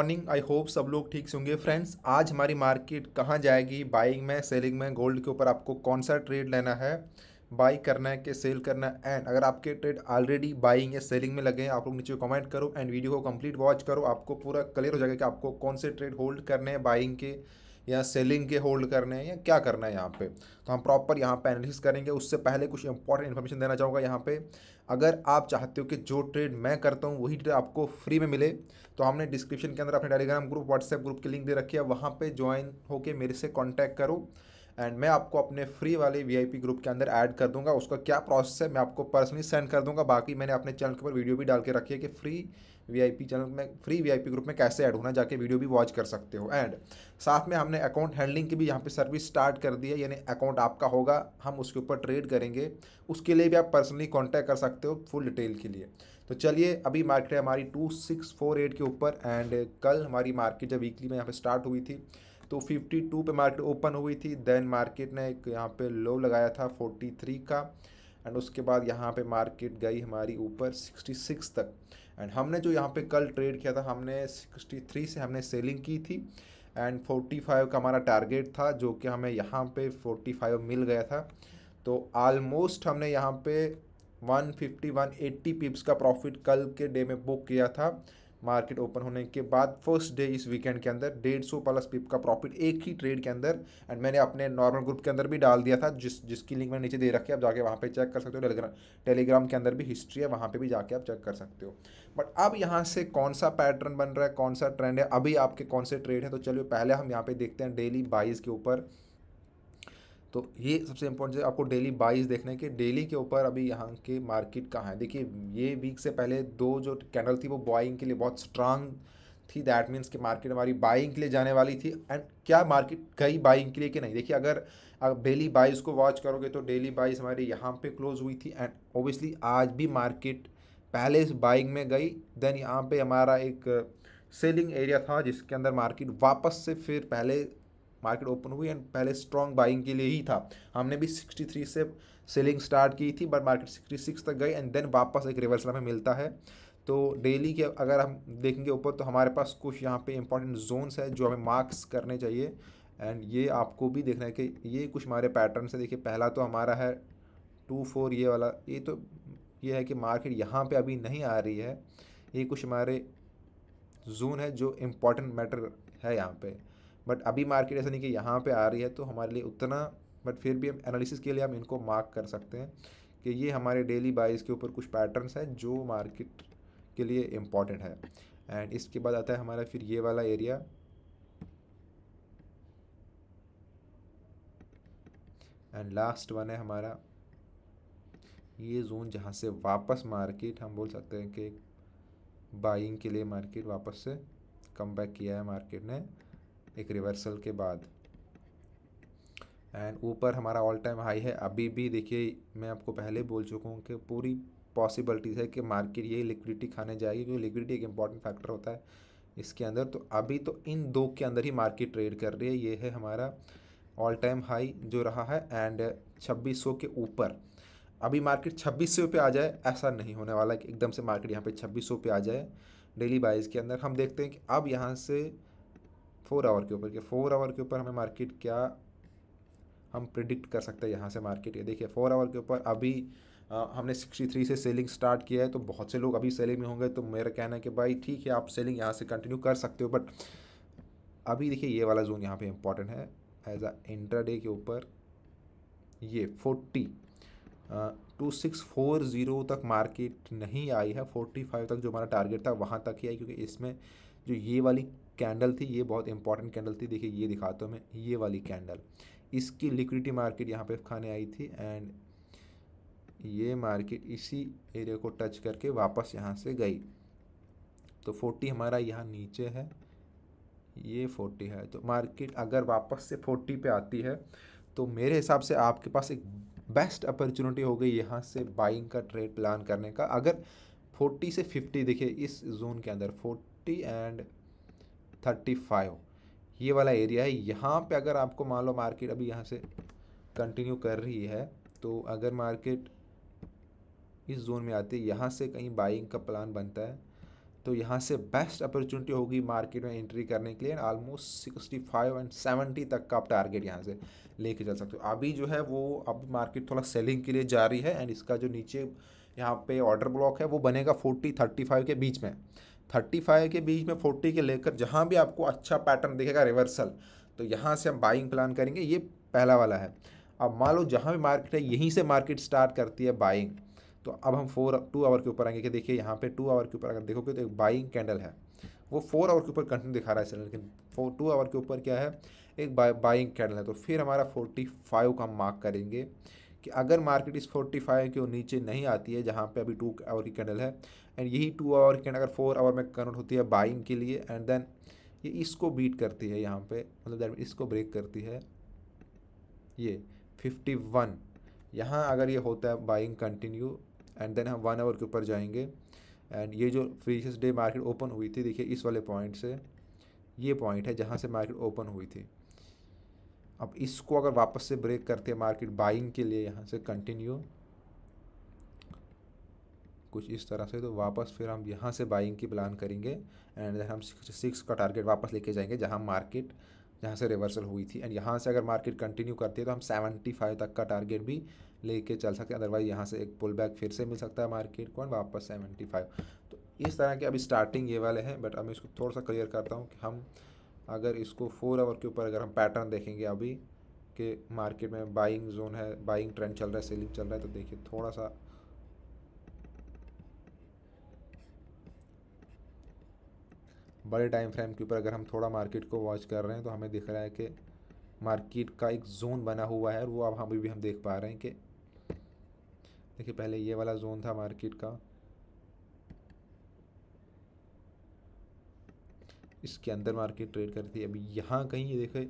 morning I hope सब लोग ठीक से होंगे फ्रेंड्स आज हमारी मार्केट कहाँ जाएगी बाइंग में सेलिंग में गोल्ड के ऊपर आपको कौन सा ट्रेड लेना है बाई करना है कि सेल करना है एंड अगर आपके ट्रेड ऑलरेडी बाइंग या सेलिंग में लगे हैं आप लोग नीचे कमेंट करो एंड वीडियो को कंप्लीट वॉच करो आपको पूरा क्लियर हो जाएगा कि आपको कौन से ट्रेड होल्ड करने हैं बाइंग के या सेलिंग के होल्ड करने हैं या क्या करना है यहाँ पे तो हम प्रॉपर यहाँ पे एनालिसिस करेंगे उससे पहले कुछ इंपॉर्टेंट इन्फॉर्मेशन देना चाहूँगा यहाँ पे अगर आप चाहते हो कि जो ट्रेड मैं करता हूँ वही ट्रेड आपको फ्री में मिले तो हमने डिस्क्रिप्शन के अंदर अपने टेलीग्राम ग्रुप व्हाट्सएप ग्रुप की लिंक दे रखी है वहाँ पर ज्वाइन होकर मेरे से कॉन्टैक्ट करो एंड मैं आपको अपने फ्री वाले वीआईपी ग्रुप के अंदर ऐड कर दूंगा उसका क्या प्रोसेस है मैं आपको पर्सनली सेंड कर दूंगा बाकी मैंने अपने चैनल के ऊपर वीडियो भी डाल के रखी है कि फ्री वीआईपी चैनल में फ्री वीआईपी ग्रुप में कैसे ऐड होना जाके वीडियो भी वॉच कर सकते हो एंड साथ में हमने अकाउंट हैंडलिंग की भी यहाँ पे सर्विस स्टार्ट कर दी है यानी अकाउंट आपका होगा हम उसके ऊपर ट्रेड करेंगे उसके लिए भी आप पर्सनली कॉन्टैक्ट कर सकते हो फुल डिटेल के लिए तो चलिए अभी मार्केट है हमारी टू सिक्स फोर एट के ऊपर एंड कल हमारी मार्केट जब वीकली में यहाँ पे स्टार्ट हुई थी तो 52 पे मार्केट ओपन हुई थी देन मार्केट ने एक यहाँ पे लो लगाया था 43 का एंड उसके बाद यहाँ पे मार्केट गई हमारी ऊपर 66 तक एंड हमने जो यहाँ पे कल ट्रेड किया था हमने 63 से हमने सेलिंग की थी एंड 45 का हमारा टारगेट था जो कि हमें यहाँ पे 45 मिल गया था तो आलमोस्ट हमने यहाँ पे 150 180 पिप्स का प्रॉफिट कल के डे में बुक किया था मार्केट ओपन होने के बाद फर्स्ट डे इस वीकेंड के अंदर डेढ़ सौ प्लस पिप का प्रॉफिट एक ही ट्रेड के अंदर एंड मैंने अपने नॉर्मल ग्रुप के अंदर भी डाल दिया था जिस जिसकी लिंक मैंने नीचे दे रखी है आप जाके वहाँ पे चेक कर सकते हो टेलीग्राम टेलीग्राम के अंदर भी हिस्ट्री है वहाँ पर भी जाके आप चेक कर सकते हो बट अब यहाँ से कौन सा पैटर्न बन रहा है कौन सा ट्रेंड है अभी आपके कौन से ट्रेड है तो चलिए पहले हम यहाँ पर देखते हैं डेली बाइज के ऊपर तो ये सबसे इम्पोर्टेंट आपको डेली बाइज देखने के डेली के ऊपर अभी यहाँ के मार्केट कहाँ है देखिए ये वीक से पहले दो जो कैंडल थी वो बॉइंग के लिए बहुत स्ट्रांग थी दैट मीन्स कि मार्केट हमारी बाइंग के लिए जाने वाली थी एंड क्या मार्केट गई बाइंग के लिए कि नहीं देखिए अगर आप डेली बाइस को वॉच करोगे तो डेली बाइस हमारे यहाँ पे क्लोज हुई थी एंड ओबियसली आज भी मार्केट पहले इस बाइंग में गई देन यहाँ पे हमारा एक सेलिंग एरिया था जिसके अंदर मार्केट वापस से फिर पहले मार्केट ओपन हुई एंड पहले स्ट्रॉन्ग बाइंग के लिए ही था हमने भी 63 से सेलिंग स्टार्ट की थी बट मार्केट 66 तक गई एंड देन वापस एक रिवर्सल हमें मिलता है तो डेली के अगर हम देखेंगे ऊपर तो हमारे पास कुछ यहाँ पे इंपॉर्टेंट जोन्स है जो हमें मार्क्स करने चाहिए एंड ये आपको भी देखना है कि ये कुछ हमारे पैटर्न से देखिए पहला तो हमारा है टू फोर ये वाला ये तो ये है कि मार्केट यहाँ पे अभी नहीं आ रही है ये कुछ हमारे जोन है जो इम्पोर्टेंट मैटर है यहाँ पे बट अभी मार्केट ऐसा नहीं कि यहाँ पे आ रही है तो हमारे लिए उतना बट फिर भी हम एनालिसिस के लिए हम इनको मार्क कर सकते हैं कि ये हमारे डेली बाइस के ऊपर कुछ पैटर्नस हैं जो मार्केट के लिए इम्पॉर्टेंट है एंड इसके बाद आता है हमारा फिर ये वाला एरिया एंड लास्ट वन है हमारा ये जोन जहाँ से वापस मार्केट हम बोल सकते हैं कि बाइंग के लिए मार्केट वापस से कम बैक किया है मार्केट ने एक रिवर्सल के बाद एंड ऊपर हमारा ऑल टाइम हाई है अभी भी देखिए मैं आपको पहले बोल चुका हूँ कि पूरी पॉसिबिलिटीज़ है कि मार्केट यही लिक्विडिटी खाने जाएगी क्योंकि लिक्विडिटी एक इंपॉर्टेंट फैक्टर होता है इसके अंदर तो अभी तो इन दो के अंदर ही मार्केट ट्रेड कर रही है ये है हमारा ऑल टाइम हाई जो रहा है एंड छब्बीस के ऊपर अभी मार्केट छब्बीस सौ आ जाए ऐसा नहीं होने वाला कि एकदम से मार्केट यहाँ पे छब्बीस सौ आ जाए डेली बाइज के अंदर हम देखते हैं कि अब यहाँ से फोर आवर के ऊपर कि फोर आवर के ऊपर हमें मार्केट क्या हम प्रिडिक्ट कर सकते हैं यहाँ से मार्केट ये देखिए फोर आवर के ऊपर अभी आ, हमने सिक्सटी थ्री से सेलिंग स्टार्ट किया है तो बहुत से लोग अभी सेलिंग में होंगे तो मेरा कहना है कि भाई ठीक है आप सेलिंग यहाँ से कंटिन्यू कर सकते हो बट अभी देखिए ये वाला जोन यहाँ पे इंपॉर्टेंट है एज अ डे के ऊपर ये forty two six four zero तक मार्केट नहीं आई है फोर्टी फाइव तक जो हमारा टारगेट था वहाँ तक ही आई क्योंकि इसमें जो ये वाली कैंडल थी ये बहुत इंपॉर्टेंट कैंडल थी देखिए ये दिखाता हूँ मैं ये वाली कैंडल इसकी लिक्विडिटी मार्केट यहाँ पे खाने आई थी एंड ये मार्केट इसी एरिया को टच करके वापस यहाँ से गई तो फोर्टी हमारा यहाँ नीचे है ये फोर्टी है तो मार्केट अगर वापस से फोर्टी पे आती है तो मेरे हिसाब से आपके पास एक बेस्ट अपॉर्चुनिटी हो गई यहाँ से बाइंग का ट्रेड प्लान करने का अगर फोर्टी से फिफ्टी देखिए इस जोन के अंदर forty thirty and thirty five ये वाला एरिया है यहाँ पे अगर आपको मान लो मार्केट अभी यहाँ से कंटिन्यू कर रही है तो अगर मार्केट इस जोन में आती है यहाँ से कहीं बाइंग का प्लान बनता है तो यहाँ से बेस्ट अपॉर्चुनिटी होगी मार्केट में एंट्री करने के लिए almost sixty five and seventy तक का आप टारगेट यहाँ से लेके चल सकते हो अभी जो है वो अब मार्केट थोड़ा सेलिंग के लिए जा रही है एंड इसका जो नीचे यहाँ पे ऑर्डर ब्लॉक है वो बनेगा फोर्टी थर्टी फाइव के बीच में थर्टी फाइव के बीच में फोर्टी के लेकर जहाँ भी आपको अच्छा पैटर्न दिखेगा रिवर्सल तो यहाँ से हम बाइंग प्लान करेंगे ये पहला वाला है अब मान लो जहाँ भी मार्केट है यहीं से मार्केट स्टार्ट करती है बाइंग तो अब हम फोर टू आवर के ऊपर आएंगे कि देखिए यहाँ पे टू आवर के ऊपर अगर देखोगे तो एक बाइंग कैंडल है वो फोर आवर के ऊपर कंटिन्यू दिखा रहा है लेकिन फोर टू आवर के ऊपर क्या है एक बाइंग कैंडल है तो फिर हमारा फोर्टी फाइव का मार्क करेंगे कि अगर मार्केट इस 45 के नीचे नहीं आती है जहाँ पे अभी टू आवर की कैंडल है एंड यही टू आवर की कैंडल अगर फोर आवर में कन्वर्ट होती है बाइंग के लिए एंड देन ये इसको बीट करती है यहाँ पे मतलब दैट इसको ब्रेक करती है ये 51 यहाँ अगर ये होता है बाइंग कंटिन्यू एंड देन हम वन आवर के ऊपर जाएंगे एंड ये जो प्रीवियस डे मार्केट ओपन हुई थी देखिए इस वाले पॉइंट से ये पॉइंट है जहाँ से मार्केट ओपन हुई थी अब इसको अगर वापस से ब्रेक करते हैं मार्केट बाइंग के लिए यहाँ से कंटिन्यू कुछ इस तरह से तो वापस फिर हम यहाँ से बाइंग की प्लान करेंगे एंड हम सिक्स का टारगेट वापस लेके जाएंगे जहाँ मार्केट जहाँ से रिवर्सल हुई थी एंड यहाँ से अगर मार्केट कंटिन्यू करती है तो हम सेवेंटी फाइव तक का टारगेट भी लेके चल सकते हैं अदरवाइज यहाँ से एक पुल बैक फिर से मिल सकता है मार्केट को एंड वापस सेवेंटी फाइव तो इस तरह के अभी स्टार्टिंग ये वाले हैं बट अब मैं इसको थोड़ा सा क्लियर करता हूँ कि हम अगर इसको फोर आवर के ऊपर अगर हम पैटर्न देखेंगे अभी के मार्केट में बाइंग जोन है बाइंग ट्रेंड चल रहा है सेलिंग चल रहा है तो देखिए थोड़ा सा बड़े टाइम फ्रेम के ऊपर अगर हम थोड़ा मार्केट को वॉच कर रहे हैं तो हमें दिख रहा है कि मार्केट का एक जोन बना हुआ है और वो अब हम भी हम देख पा रहे हैं कि देखिए पहले ये वाला जोन था मार्केट का इसके अंदर मार्केट ट्रेड करती थी अभी यहाँ कहीं ये देखे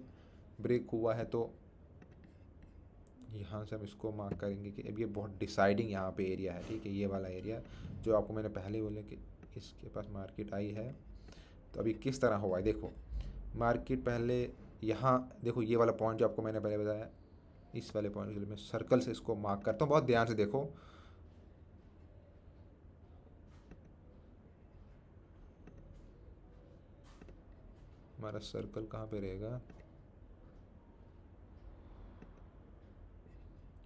ब्रेक हुआ है तो यहाँ से हम इसको मार्क करेंगे कि अब ये बहुत डिसाइडिंग यहाँ पे एरिया है ठीक है ये वाला एरिया जो आपको मैंने पहले बोला कि इसके पास मार्केट आई है तो अभी किस तरह हुआ है देखो मार्केट पहले यहाँ देखो ये वाला पॉइंट जो आपको मैंने पहले बताया इस वाले पॉइंट के लिए मैं सर्कल से इसको मार्क करता हूँ बहुत ध्यान से देखो हमारा सर्कल कहाँ पे रहेगा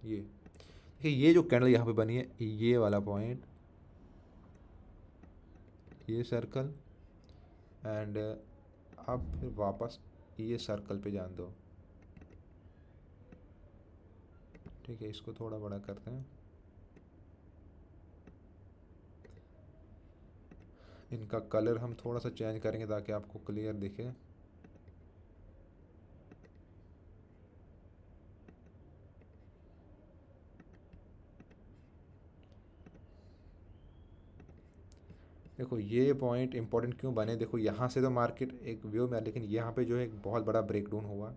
ये देखिए ये जो कैंडल यहाँ पे बनी है ये वाला पॉइंट ये सर्कल एंड अब फिर वापस ये सर्कल पे जान दो ठीक है इसको थोड़ा बड़ा करते हैं इनका कलर हम थोड़ा सा चेंज करेंगे ताकि आपको क्लियर दिखे देखो ये पॉइंट इंपॉर्टेंट क्यों बने देखो यहाँ से तो मार्केट एक व्यू में लेकिन यहाँ पे जो है एक बहुत बड़ा ब्रेकडाउन हुआ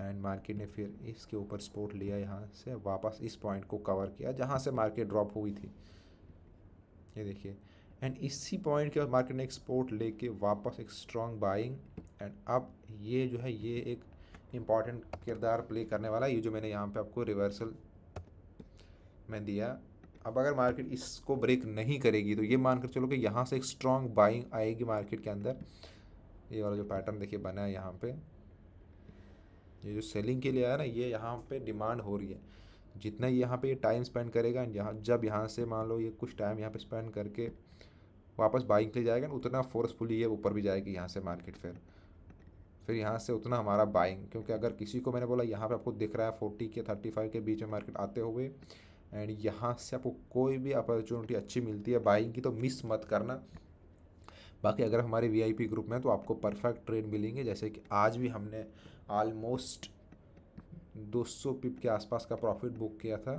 एंड मार्केट ने फिर इसके ऊपर सपोर्ट लिया यहाँ से वापस इस पॉइंट को कवर किया जहाँ से मार्केट ड्रॉप हुई थी ये देखिए एंड इसी पॉइंट के बाद मार्केट ने एक सपोर्ट लेके वापस एक स्ट्रॉन्ग बाइंग एंड अब ये जो है ये एक इम्पॉर्टेंट किरदार प्ले करने वाला ये जो मैंने यहाँ पे आपको रिवर्सल में दिया अब अगर मार्केट इसको ब्रेक नहीं करेगी तो ये मानकर चलो कि यहाँ से एक स्ट्रॉन्ग बाइंग आएगी मार्केट के अंदर ये वाला जो पैटर्न देखिए बना है यहाँ पे ये जो सेलिंग के लिए आया ना ये यहाँ पे डिमांड हो रही है जितना यहाँ पे ये टाइम स्पेंड करेगा यहाँ जब यहाँ से मान लो ये कुछ टाइम यहाँ पे स्पेंड करके वापस बाइंग ले जाएगा ना उतना फोर्सफुली ये ऊपर भी जाएगी यहाँ से मार्केट फिर फिर यहाँ से उतना हमारा बाइंग क्योंकि अगर किसी को मैंने बोला यहाँ पर आपको दिख रहा है फोर्टी के थर्टी फाइव के बीच में मार्केट आते हुए एंड यहाँ से आपको कोई भी अपॉर्चुनिटी अच्छी मिलती है बाइंग की तो मिस मत करना बाकी अगर हमारे वी ग्रुप में तो आपको परफेक्ट ट्रेड मिलेंगे जैसे कि आज भी हमने आलमोस्ट 200 पिप के आसपास का प्रॉफिट बुक किया था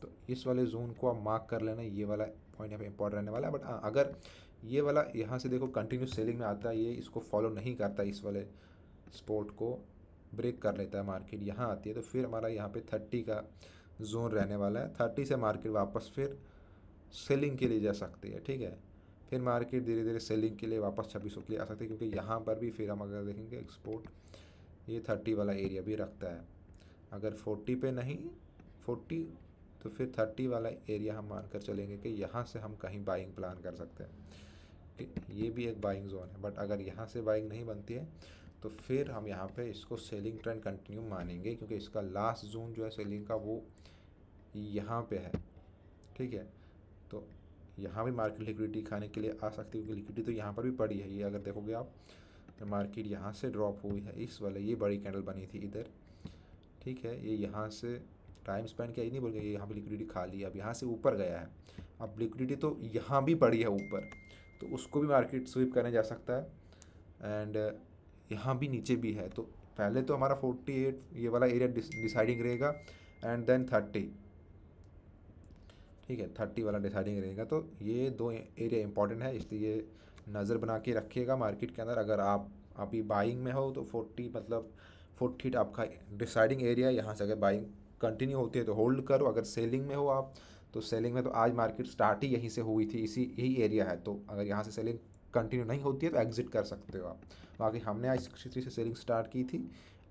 तो इस वाले जोन को आप मार्क कर लेना ये वाला पॉइंट यहाँ पर इंपॉर्टेंट रहने वाला है बट हाँ, अगर ये वाला यहाँ से देखो कंटिन्यू सेलिंग में आता है ये इसको फॉलो नहीं करता इस वाले स्पोर्ट को ब्रेक कर लेता है मार्केट यहाँ आती है तो फिर हमारा यहाँ पे थर्टी का जोन रहने वाला है थर्टी से मार्केट वापस फिर सेलिंग के लिए जा सकती है ठीक है फिर मार्केट धीरे धीरे सेलिंग के लिए वापस छब्बीस के लिए आ सकती है क्योंकि यहाँ पर भी फिर हम अगर देखेंगे एक्सपोर्ट ये थर्टी वाला एरिया भी रखता है अगर फोर्टी पे नहीं फोर्टी तो फिर थर्टी वाला एरिया हम मानकर चलेंगे कि यहाँ से हम कहीं बाइंग प्लान कर सकते हैं ये भी एक बाइंग जोन है बट अगर यहाँ से बाइंग नहीं बनती है तो फिर हम यहाँ पे इसको सेलिंग ट्रेंड कंटिन्यू मानेंगे क्योंकि इसका लास्ट जोन जो है सेलिंग का वो यहाँ पे है ठीक है तो यहाँ भी मार्केट लिक्विडिटी खाने के लिए आ सकती है क्योंकि लिक्विडिटी तो यहाँ पर भी पड़ी है ये अगर देखोगे आप तो मार्केट यहाँ से ड्रॉप हुई है इस वाले ये बड़ी कैंडल बनी थी इधर ठीक है ये यहाँ से टाइम स्पेंड किया ये नहीं बोल गया यहाँ पर लिक्विडिटी खा ली अब यहाँ से ऊपर गया है अब लिक्विडिटी तो यहाँ भी पड़ी है ऊपर तो उसको भी मार्केट स्वीप करने जा सकता है एंड यहाँ भी नीचे भी है तो पहले तो हमारा 48 ये वाला एरिया डिसाइडिंग रहेगा एंड देन 30 ठीक है 30 वाला डिसाइडिंग रहेगा तो ये दो एरिया इंपॉर्टेंट है इसलिए नज़र बना के रखिएगा मार्केट के अंदर अगर आप अभी बाइंग में हो तो 40 मतलब 48 आपका डिसाइडिंग एरिया यहाँ से अगर बाइंग कंटिन्यू होती है तो होल्ड करो अगर सेलिंग में हो आप तो सेलिंग में तो आज मार्केट स्टार्ट ही यहीं से हुई थी इसी यही एरिया है तो अगर यहाँ से सेलिंग कंटिन्यू नहीं होती है तो एग्जिट कर सकते हो आप बाकी तो हमने आज किसी से सेलिंग स्टार्ट की थी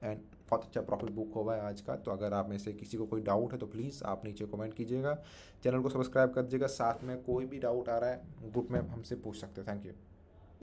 एंड बहुत अच्छा प्रॉफिट बुक हुआ है आज का तो अगर आप में से किसी को कोई डाउट है तो प्लीज़ आप नीचे कमेंट कीजिएगा चैनल को सब्सक्राइब कर दीजिएगा साथ में कोई भी डाउट आ रहा है ग्रुप में हमसे पूछ सकते हैं थैंक यू